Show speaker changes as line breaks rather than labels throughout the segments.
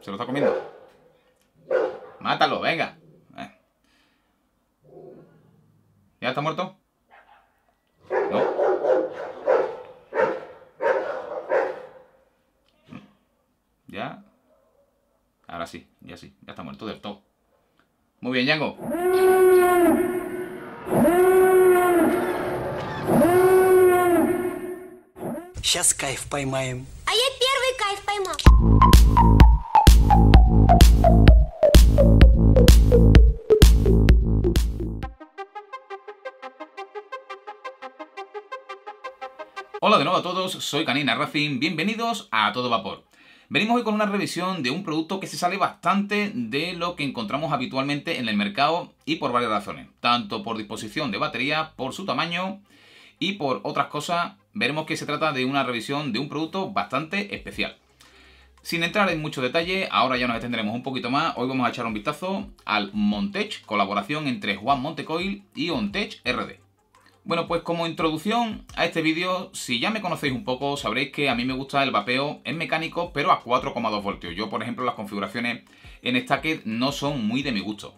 Se lo está comiendo. Mátalo, venga. Eh. ¿Ya está muerto? No. Mm. Ya. Ahora sí, ya sí. Ya está muerto del todo. Muy bien, Yango. Сейчас кайф de nuevo a todos, soy Canina Rafin, bienvenidos a Todo Vapor. Venimos hoy con una revisión de un producto que se sale bastante de lo que encontramos habitualmente en el mercado y por varias razones, tanto por disposición de batería, por su tamaño y por otras cosas, veremos que se trata de una revisión de un producto bastante especial. Sin entrar en mucho detalle, ahora ya nos extenderemos un poquito más, hoy vamos a echar un vistazo al Montech, colaboración entre Juan Montecoil y Ontech RD. Bueno, pues como introducción a este vídeo, si ya me conocéis un poco, sabréis que a mí me gusta el vapeo en mecánico, pero a 4,2 voltios. Yo, por ejemplo, las configuraciones en Stacked no son muy de mi gusto.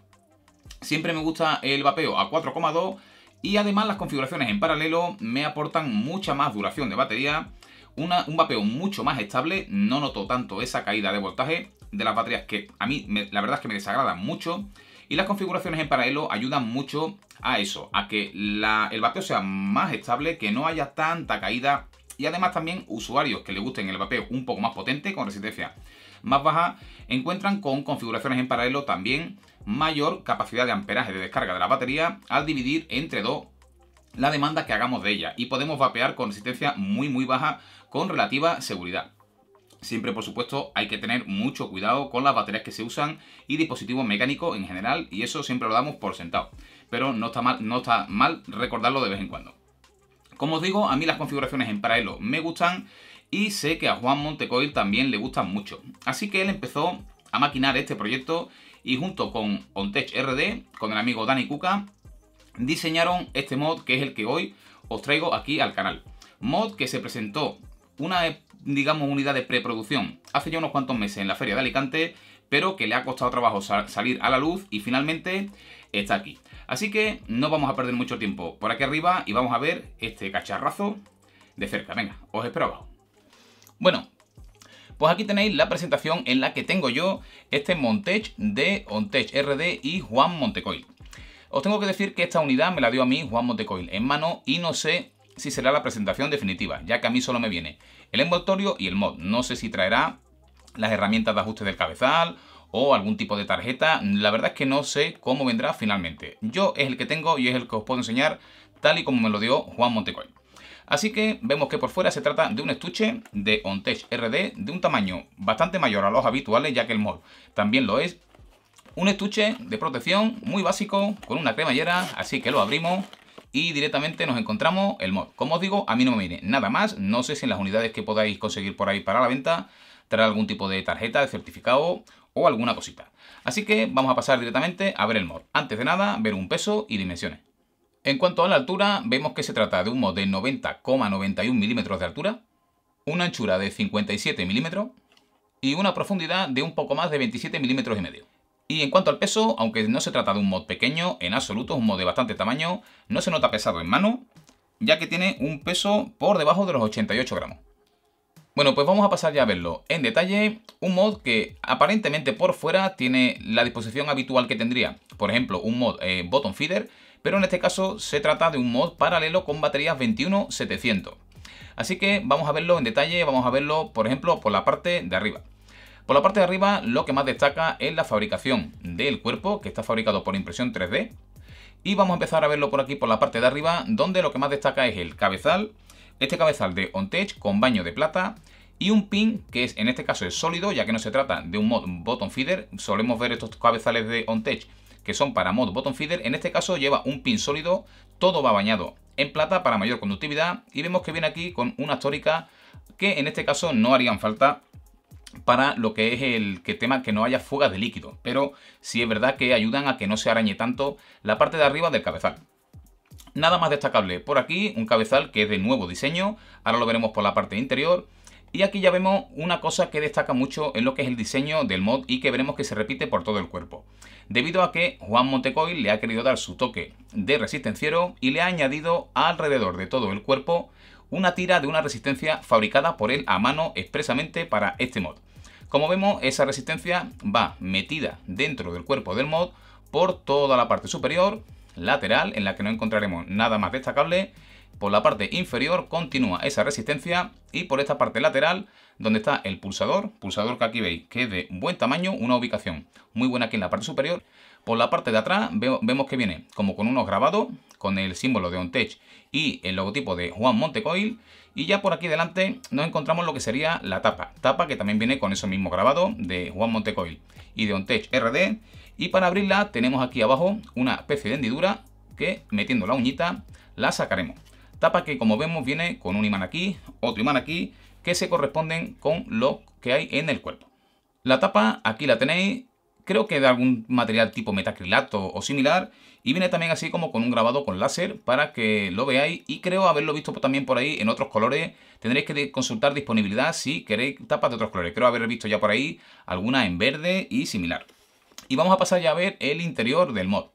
Siempre me gusta el vapeo a 4,2 y además las configuraciones en paralelo me aportan mucha más duración de batería, un vapeo mucho más estable, no noto tanto esa caída de voltaje de las baterías que a mí la verdad es que me desagradan mucho y las configuraciones en paralelo ayudan mucho a eso, a que el vapeo sea más estable, que no haya tanta caída y además también usuarios que le gusten el vapeo un poco más potente con resistencia más baja encuentran con configuraciones en paralelo también mayor capacidad de amperaje de descarga de la batería al dividir entre dos la demanda que hagamos de ella y podemos vapear con resistencia muy muy baja con relativa seguridad. Siempre, por supuesto, hay que tener mucho cuidado con las baterías que se usan y dispositivos mecánicos en general, y eso siempre lo damos por sentado. Pero no está mal, no está mal recordarlo de vez en cuando. Como os digo, a mí las configuraciones en paralelo me gustan y sé que a Juan Montecoil también le gustan mucho. Así que él empezó a maquinar este proyecto y junto con Ontech RD, con el amigo Dani Cuca, diseñaron este mod que es el que hoy os traigo aquí al canal. Mod que se presentó una digamos, unidad de preproducción hace ya unos cuantos meses en la feria de Alicante, pero que le ha costado trabajo salir a la luz y finalmente está aquí. Así que no vamos a perder mucho tiempo por aquí arriba y vamos a ver este cacharrazo de cerca. Venga, os espero abajo. Bueno, pues aquí tenéis la presentación en la que tengo yo este Montech de Ontech RD y Juan Montecoil. Os tengo que decir que esta unidad me la dio a mí Juan Montecoil en mano y no sé si será la presentación definitiva, ya que a mí solo me viene el envoltorio y el mod. No sé si traerá las herramientas de ajuste del cabezal o algún tipo de tarjeta. La verdad es que no sé cómo vendrá finalmente. Yo es el que tengo y es el que os puedo enseñar tal y como me lo dio Juan Montecoy. Así que vemos que por fuera se trata de un estuche de Ontech RD de un tamaño bastante mayor a los habituales ya que el mod también lo es. Un estuche de protección muy básico con una cremallera, así que lo abrimos y directamente nos encontramos el mod. Como os digo, a mí no me viene nada más, no sé si en las unidades que podáis conseguir por ahí para la venta traer algún tipo de tarjeta, de certificado o alguna cosita. Así que vamos a pasar directamente a ver el mod. Antes de nada, ver un peso y dimensiones. En cuanto a la altura, vemos que se trata de un mod de 90,91 milímetros de altura, una anchura de 57 milímetros y una profundidad de un poco más de 27 milímetros y medio. Y en cuanto al peso, aunque no se trata de un mod pequeño, en absoluto, es un mod de bastante tamaño, no se nota pesado en mano, ya que tiene un peso por debajo de los 88 gramos. Bueno, pues vamos a pasar ya a verlo en detalle. Un mod que aparentemente por fuera tiene la disposición habitual que tendría, por ejemplo, un mod eh, bottom feeder, pero en este caso se trata de un mod paralelo con baterías 21700. Así que vamos a verlo en detalle, vamos a verlo, por ejemplo, por la parte de arriba. Por la parte de arriba lo que más destaca es la fabricación del cuerpo, que está fabricado por impresión 3D. Y vamos a empezar a verlo por aquí, por la parte de arriba, donde lo que más destaca es el cabezal. Este cabezal de OnTech con baño de plata y un pin que es, en este caso es sólido, ya que no se trata de un mod bottom feeder. Solemos ver estos cabezales de OnTech que son para mod button feeder. En este caso lleva un pin sólido, todo va bañado en plata para mayor conductividad y vemos que viene aquí con una tórica que en este caso no harían falta para lo que es el que tema que no haya fuga de líquido, pero sí es verdad que ayudan a que no se arañe tanto la parte de arriba del cabezal. Nada más destacable por aquí, un cabezal que es de nuevo diseño, ahora lo veremos por la parte interior, y aquí ya vemos una cosa que destaca mucho en lo que es el diseño del mod y que veremos que se repite por todo el cuerpo. Debido a que Juan Montecoy le ha querido dar su toque de resistenciero y le ha añadido alrededor de todo el cuerpo una tira de una resistencia fabricada por él a mano expresamente para este mod. Como vemos, esa resistencia va metida dentro del cuerpo del mod por toda la parte superior, lateral, en la que no encontraremos nada más destacable, por la parte inferior continúa esa resistencia y por esta parte lateral donde está el pulsador, pulsador que aquí veis que es de buen tamaño, una ubicación muy buena aquí en la parte superior. Por la parte de atrás vemos que viene como con unos grabados con el símbolo de OnTech y el logotipo de Juan Montecoil. Y ya por aquí delante nos encontramos lo que sería la tapa. Tapa que también viene con eso mismo grabado de Juan Montecoil y de OnTech RD. Y para abrirla tenemos aquí abajo una especie de hendidura que metiendo la uñita la sacaremos. Tapa que como vemos viene con un imán aquí, otro imán aquí, que se corresponden con lo que hay en el cuerpo. La tapa aquí la tenéis creo que de algún material tipo metacrilato o similar, y viene también así como con un grabado con láser para que lo veáis, y creo haberlo visto también por ahí en otros colores, tendréis que consultar disponibilidad si queréis tapas de otros colores, creo haber visto ya por ahí alguna en verde y similar. Y vamos a pasar ya a ver el interior del mod.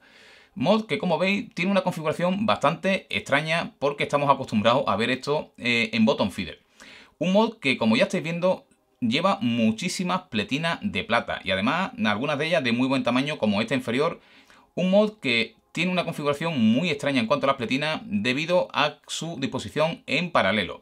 Mod que como veis tiene una configuración bastante extraña porque estamos acostumbrados a ver esto eh, en bottom feeder. Un mod que como ya estáis viendo lleva muchísimas pletinas de plata y además algunas de ellas de muy buen tamaño como esta inferior. Un mod que tiene una configuración muy extraña en cuanto a las pletinas debido a su disposición en paralelo.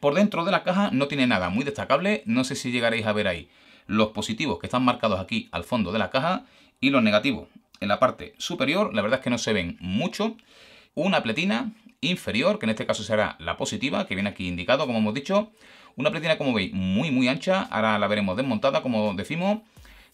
Por dentro de la caja no tiene nada muy destacable, no sé si llegaréis a ver ahí los positivos que están marcados aquí al fondo de la caja y los negativos. En la parte superior la verdad es que no se ven mucho. Una pletina inferior, que en este caso será la positiva, que viene aquí indicado como hemos dicho. Una pletina, como veis, muy, muy ancha. Ahora la veremos desmontada, como decimos.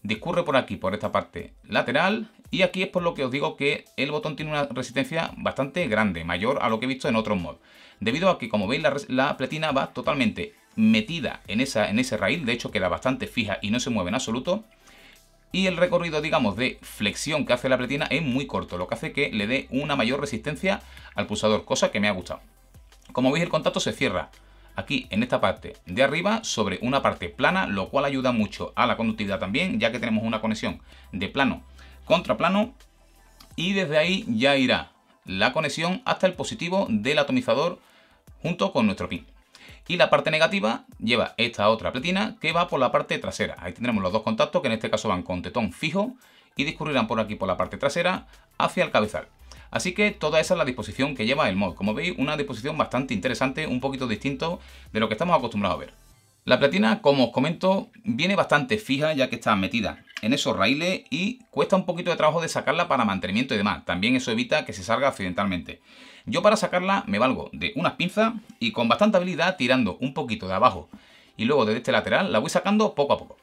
Discurre por aquí, por esta parte lateral. Y aquí es por lo que os digo que el botón tiene una resistencia bastante grande, mayor a lo que he visto en otros mods. Debido a que, como veis, la, la pletina va totalmente metida en, esa, en ese raíz, De hecho, queda bastante fija y no se mueve en absoluto y el recorrido, digamos, de flexión que hace la pletina es muy corto, lo que hace que le dé una mayor resistencia al pulsador, cosa que me ha gustado. Como veis, el contacto se cierra aquí en esta parte de arriba sobre una parte plana, lo cual ayuda mucho a la conductividad también, ya que tenemos una conexión de plano contra plano y desde ahí ya irá la conexión hasta el positivo del atomizador junto con nuestro pin. Y la parte negativa lleva esta otra platina que va por la parte trasera. Ahí tendremos los dos contactos que en este caso van con tetón fijo y discurrirán por aquí por la parte trasera hacia el cabezal. Así que toda esa es la disposición que lleva el mod. Como veis, una disposición bastante interesante, un poquito distinto de lo que estamos acostumbrados a ver. La platina, como os comento, viene bastante fija ya que está metida en esos raíles y cuesta un poquito de trabajo de sacarla para mantenimiento y demás. También eso evita que se salga accidentalmente. Yo para sacarla me valgo de unas pinzas y con bastante habilidad tirando un poquito de abajo y luego desde este lateral la voy sacando poco a poco.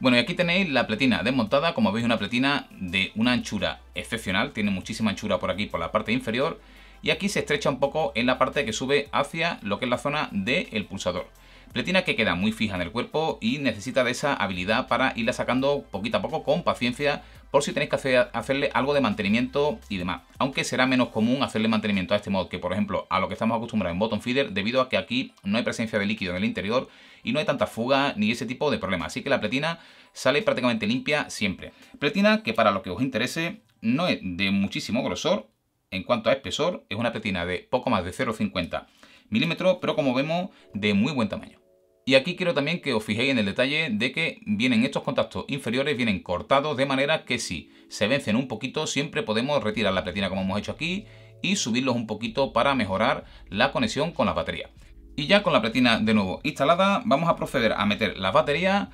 Bueno, y aquí tenéis la pletina desmontada, como veis una pletina de una anchura excepcional, tiene muchísima anchura por aquí, por la parte inferior, y aquí se estrecha un poco en la parte que sube hacia lo que es la zona del pulsador. Pletina que queda muy fija en el cuerpo y necesita de esa habilidad para irla sacando poquito a poco con paciencia por si tenéis que hacerle algo de mantenimiento y demás. Aunque será menos común hacerle mantenimiento a este mod que, por ejemplo, a lo que estamos acostumbrados en Bottom Feeder, debido a que aquí no hay presencia de líquido en el interior y no hay tanta fuga ni ese tipo de problemas. Así que la pletina sale prácticamente limpia siempre. Pletina que para lo que os interese no es de muchísimo grosor. En cuanto a espesor, es una pletina de poco más de 0,50 milímetros, pero como vemos, de muy buen tamaño. Y aquí quiero también que os fijéis en el detalle de que vienen estos contactos inferiores, vienen cortados de manera que si se vencen un poquito, siempre podemos retirar la pretina como hemos hecho aquí y subirlos un poquito para mejorar la conexión con la batería. Y ya con la pretina de nuevo instalada, vamos a proceder a meter las baterías.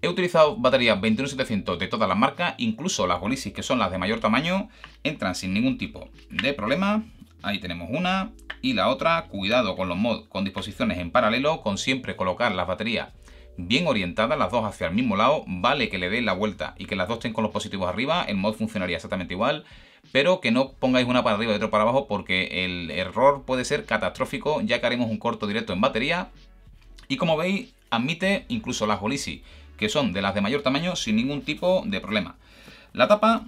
He utilizado baterías 21700 de todas las marcas, incluso las bolisis que son las de mayor tamaño, entran sin ningún tipo de problema. Ahí tenemos una. Y la otra, cuidado con los mods con disposiciones en paralelo, con siempre colocar las baterías bien orientadas, las dos hacia el mismo lado. Vale que le déis la vuelta y que las dos estén con los positivos arriba, el mod funcionaría exactamente igual. Pero que no pongáis una para arriba y otra para abajo porque el error puede ser catastrófico, ya que haremos un corto directo en batería. Y como veis, admite incluso las Olisi, que son de las de mayor tamaño sin ningún tipo de problema. La tapa,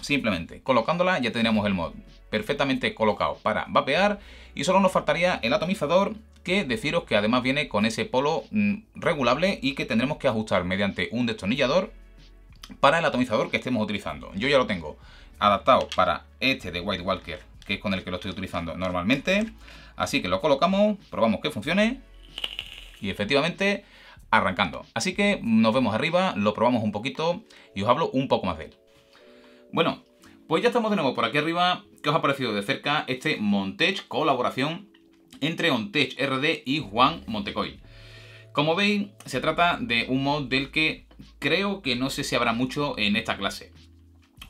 simplemente colocándola ya tendríamos el mod perfectamente colocado para vapear y solo nos faltaría el atomizador que deciros que además viene con ese polo mm, regulable y que tendremos que ajustar mediante un destornillador para el atomizador que estemos utilizando. Yo ya lo tengo adaptado para este de White Walker, que es con el que lo estoy utilizando normalmente. Así que lo colocamos, probamos que funcione y efectivamente arrancando. Así que nos vemos arriba, lo probamos un poquito y os hablo un poco más de él. Bueno, pues ya estamos de nuevo por aquí arriba. ¿Qué os ha parecido de cerca este Montech colaboración entre Ontech RD y Juan Montecoy? Como veis, se trata de un mod del que creo que no sé si habrá mucho en esta clase.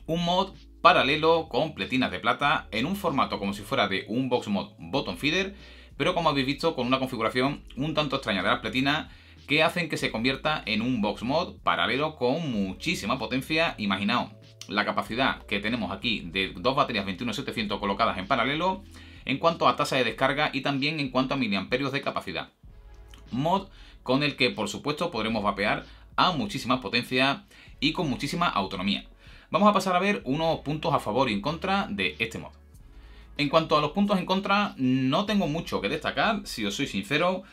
Un mod paralelo con pletinas de plata en un formato como si fuera de un box mod bottom feeder, pero como habéis visto con una configuración un tanto extraña de las pletinas que hacen que se convierta en un box mod paralelo con muchísima potencia. Imaginaos, la capacidad que tenemos aquí de dos baterías 21700 colocadas en paralelo en cuanto a tasa de descarga y también en cuanto a miliamperios de capacidad. Mod con el que por supuesto podremos vapear a muchísima potencia y con muchísima autonomía. Vamos a pasar a ver unos puntos a favor y en contra de este mod. En cuanto a los puntos en contra, no tengo mucho que destacar, si os soy sincero.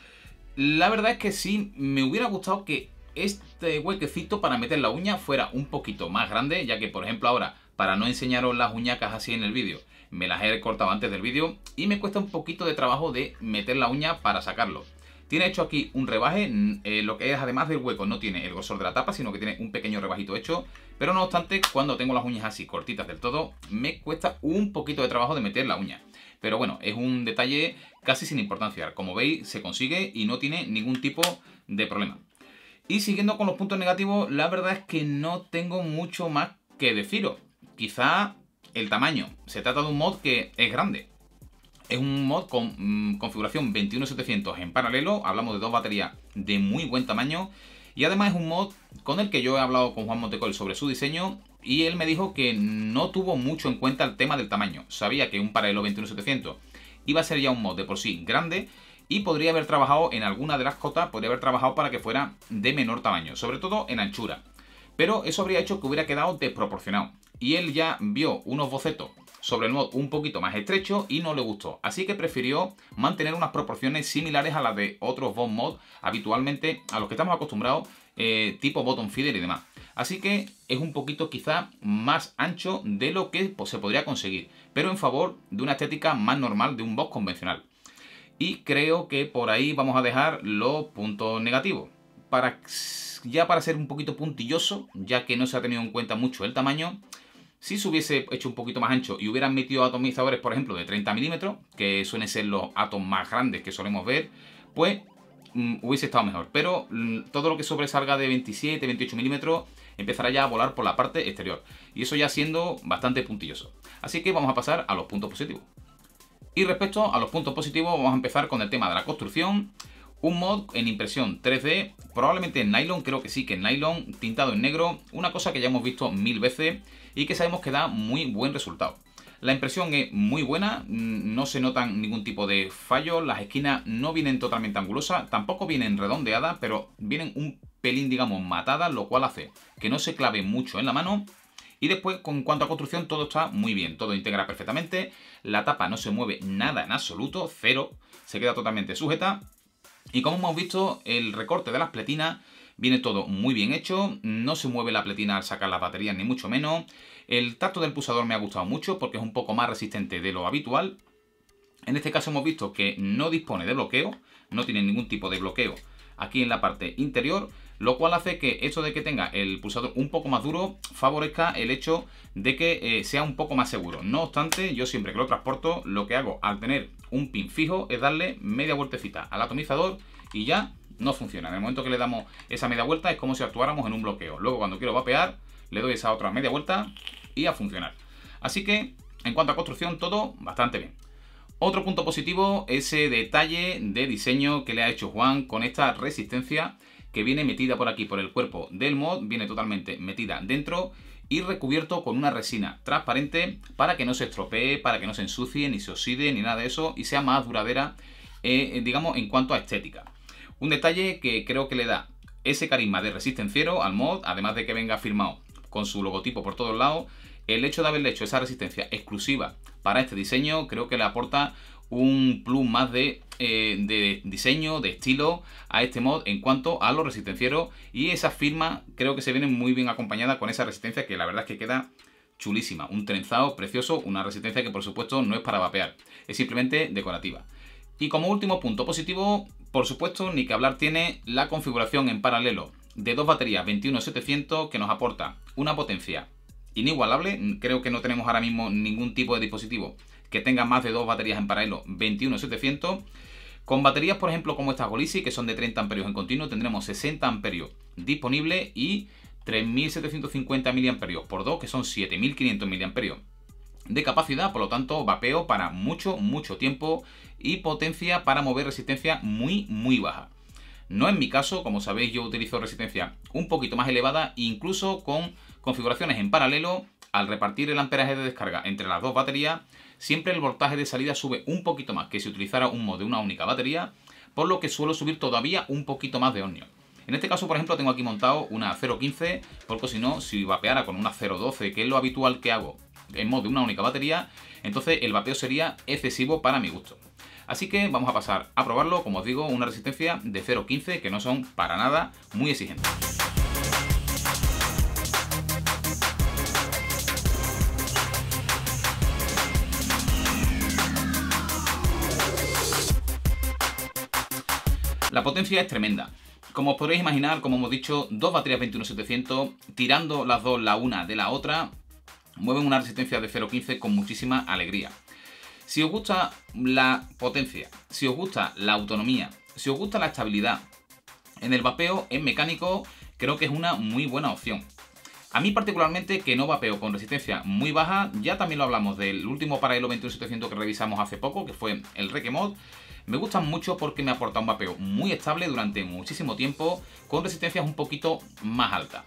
La verdad es que sí me hubiera gustado que este huequecito para meter la uña fuera un poquito más grande, ya que por ejemplo ahora, para no enseñaros las uñacas así en el vídeo, me las he cortado antes del vídeo y me cuesta un poquito de trabajo de meter la uña para sacarlo. Tiene hecho aquí un rebaje, eh, lo que es además del hueco, no tiene el grosor de la tapa, sino que tiene un pequeño rebajito hecho. Pero no obstante, cuando tengo las uñas así cortitas del todo, me cuesta un poquito de trabajo de meter la uña. Pero bueno, es un detalle casi sin importancia. Como veis, se consigue y no tiene ningún tipo de problema. Y siguiendo con los puntos negativos, la verdad es que no tengo mucho más que deciros. Quizá el tamaño. Se trata de un mod que es grande. Es un mod con mm, configuración 21700 en paralelo. Hablamos de dos baterías de muy buen tamaño. Y además es un mod con el que yo he hablado con Juan Montecol sobre su diseño. Y él me dijo que no tuvo mucho en cuenta el tema del tamaño. Sabía que un paralelo 21700 iba a ser ya un mod de por sí grande y podría haber trabajado en alguna de las cotas, podría haber trabajado para que fuera de menor tamaño, sobre todo en anchura. Pero eso habría hecho que hubiera quedado desproporcionado. Y él ya vio unos bocetos sobre el mod un poquito más estrecho y no le gustó. Así que prefirió mantener unas proporciones similares a las de otros bot mod habitualmente a los que estamos acostumbrados, eh, tipo bottom feeder y demás. Así que es un poquito quizá más ancho de lo que pues, se podría conseguir, pero en favor de una estética más normal de un bot convencional. Y creo que por ahí vamos a dejar los puntos negativos. Para, ya para ser un poquito puntilloso, ya que no se ha tenido en cuenta mucho el tamaño, si se hubiese hecho un poquito más ancho y hubieran metido atomizadores, por ejemplo, de 30 milímetros, que suelen ser los átomos más grandes que solemos ver, pues mm, hubiese estado mejor. Pero mm, todo lo que sobresalga de 27, 28 milímetros empezará ya a volar por la parte exterior. Y eso ya siendo bastante puntilloso. Así que vamos a pasar a los puntos positivos. Y respecto a los puntos positivos, vamos a empezar con el tema de la construcción. Un mod en impresión 3D, probablemente en nylon, creo que sí, que en nylon, tintado en negro, una cosa que ya hemos visto mil veces y que sabemos que da muy buen resultado. La impresión es muy buena, mm, no se notan ningún tipo de fallo, las esquinas no vienen totalmente angulosas, tampoco vienen redondeadas, pero vienen un pelín, digamos, matadas, lo cual hace que no se clave mucho en la mano y después, con cuanto a construcción, todo está muy bien, todo integra perfectamente, la tapa no se mueve nada en absoluto, cero, se queda totalmente sujeta. Y como hemos visto, el recorte de las pletinas Viene todo muy bien hecho, no se mueve la pletina al sacar las baterías ni mucho menos. El tacto del pulsador me ha gustado mucho porque es un poco más resistente de lo habitual. En este caso hemos visto que no dispone de bloqueo, no tiene ningún tipo de bloqueo aquí en la parte interior lo cual hace que eso de que tenga el pulsador un poco más duro favorezca el hecho de que eh, sea un poco más seguro. No obstante, yo siempre que lo transporto, lo que hago al tener un pin fijo es darle media vueltecita al atomizador y ya no funciona. En el momento que le damos esa media vuelta es como si actuáramos en un bloqueo. Luego cuando quiero vapear, le doy esa otra media vuelta y a funcionar. Así que, en cuanto a construcción, todo bastante bien. Otro punto positivo, ese detalle de diseño que le ha hecho Juan con esta resistencia que viene metida por aquí, por el cuerpo del mod, viene totalmente metida dentro y recubierto con una resina transparente para que no se estropee, para que no se ensucie, ni se oxide, ni nada de eso y sea más duradera, eh, eh, digamos, en cuanto a estética. Un detalle que creo que le da ese carisma de resistenciero al mod, además de que venga firmado con su logotipo por todos lados, el hecho de haberle hecho esa resistencia exclusiva para este diseño creo que le aporta un plus más eh, de, diseño, de estilo a este mod en cuanto a los resistencieros y esa firma creo que se viene muy bien acompañada con esa resistencia que la verdad es que queda chulísima, un trenzado precioso, una resistencia que por supuesto no es para vapear, es simplemente decorativa. Y como último punto positivo, por supuesto ni que hablar tiene la configuración en paralelo de dos baterías 21700 que nos aporta una potencia inigualable, creo que no tenemos ahora mismo ningún tipo de dispositivo que tenga más de dos baterías en paralelo 21700. Con baterías, por ejemplo, como estas Golisi, que son de 30 amperios en continuo, tendremos 60 amperios disponibles y 3750 mAh por dos que son 7500 mAh de capacidad, por lo tanto, vapeo para mucho, mucho tiempo y potencia para mover resistencia muy, muy baja. No en mi caso, como sabéis, yo utilizo resistencia un poquito más elevada, incluso con configuraciones en paralelo, al repartir el amperaje de descarga entre las dos baterías, siempre el voltaje de salida sube un poquito más que si utilizara un mod de una única batería, por lo que suelo subir todavía un poquito más de ohmio. En este caso, por ejemplo, tengo aquí montado una 0.15, porque si no, si vapeara con una 0.12, que es lo habitual que hago en mod de una única batería, entonces el vapeo sería excesivo para mi gusto. Así que vamos a pasar a probarlo, como os digo, una resistencia de 0.15 que no son para nada muy exigentes. La potencia es tremenda. Como os podéis imaginar, como hemos dicho, dos baterías 21700 tirando las dos la una de la otra mueven una resistencia de 0.15 con muchísima alegría. Si os gusta la potencia, si os gusta la autonomía, si os gusta la estabilidad, en el vapeo, en mecánico, creo que es una muy buena opción. A mí particularmente, que no vapeo con resistencia muy baja, ya también lo hablamos del último paralelo 21700 que revisamos hace poco, que fue el Mod. Me gustan mucho porque me aporta un vapeo muy estable durante muchísimo tiempo, con resistencias un poquito más altas.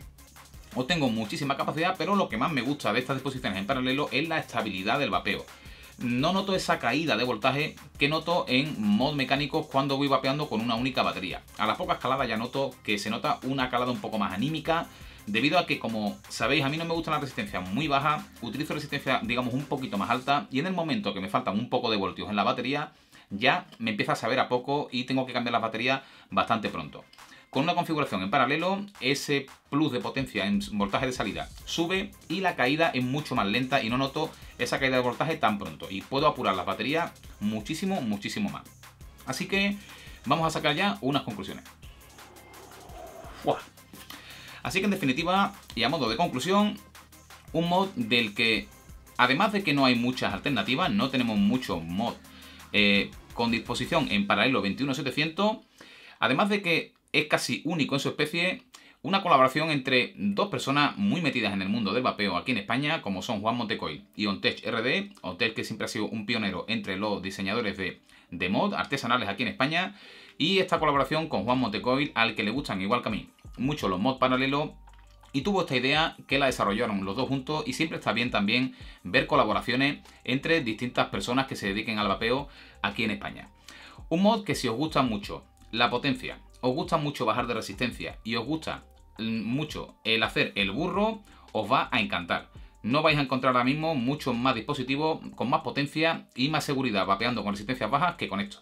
tengo muchísima capacidad, pero lo que más me gusta de estas disposiciones en paralelo es la estabilidad del vapeo. No noto esa caída de voltaje que noto en mod mecánico cuando voy vapeando con una única batería. A la poca escalada ya noto que se nota una calada un poco más anímica, debido a que como sabéis a mí no me gusta la resistencia muy baja. utilizo resistencia, digamos un poquito más alta y en el momento que me faltan un poco de voltios en la batería ya me empieza a saber a poco y tengo que cambiar las baterías bastante pronto. Con una configuración en paralelo, ese plus de potencia en voltaje de salida sube y la caída es mucho más lenta y no noto esa caída de voltaje tan pronto. Y puedo apurar las baterías muchísimo, muchísimo más. Así que vamos a sacar ya unas conclusiones. Así que en definitiva, y a modo de conclusión, un mod del que, además de que no hay muchas alternativas, no tenemos muchos mods eh, con disposición en paralelo 21700, además de que es casi único en su especie, una colaboración entre dos personas muy metidas en el mundo del vapeo aquí en España, como son Juan Montecoy y Ontech RD, Ontech que siempre ha sido un pionero entre los diseñadores de, de artesanales aquí en España, y esta colaboración con Juan Montecoy, al que le gustan igual que a mí mucho los mods paralelos y tuvo esta idea que la desarrollaron los dos juntos y siempre está bien también ver colaboraciones entre distintas personas que se dediquen al vapeo aquí en España. Un mod que si os gusta mucho la potencia, os gusta mucho bajar de resistencia y os gusta mm, mucho el hacer el burro, os va a encantar no vais a encontrar ahora mismo muchos más dispositivos con más potencia y más seguridad vapeando con resistencias bajas que con esto.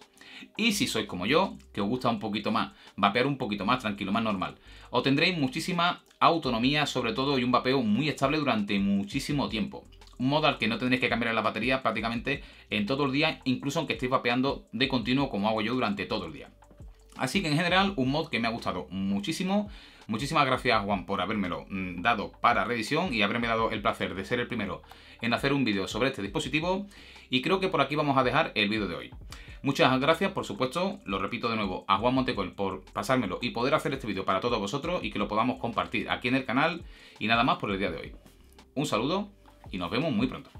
Y si sois como yo, que os gusta un poquito más, vapear un poquito más tranquilo, más normal, obtendréis muchísima autonomía sobre todo y un vapeo muy estable durante muchísimo tiempo. Un modo al que no tendréis que cambiar la batería prácticamente en todo el día, incluso aunque estéis vapeando de continuo como hago yo durante todo el día. Así que en general un mod que me ha gustado muchísimo Muchísimas gracias Juan por habérmelo mm, dado para revisión y haberme dado el placer de ser el primero en hacer un vídeo sobre este dispositivo y creo que por aquí vamos a dejar el vídeo de hoy. Muchas gracias, por supuesto, lo repito de nuevo, a Juan Montecol por pasármelo y poder hacer este vídeo para todos vosotros y que lo podamos compartir aquí en el canal y nada más por el día de hoy. Un saludo y nos vemos muy pronto.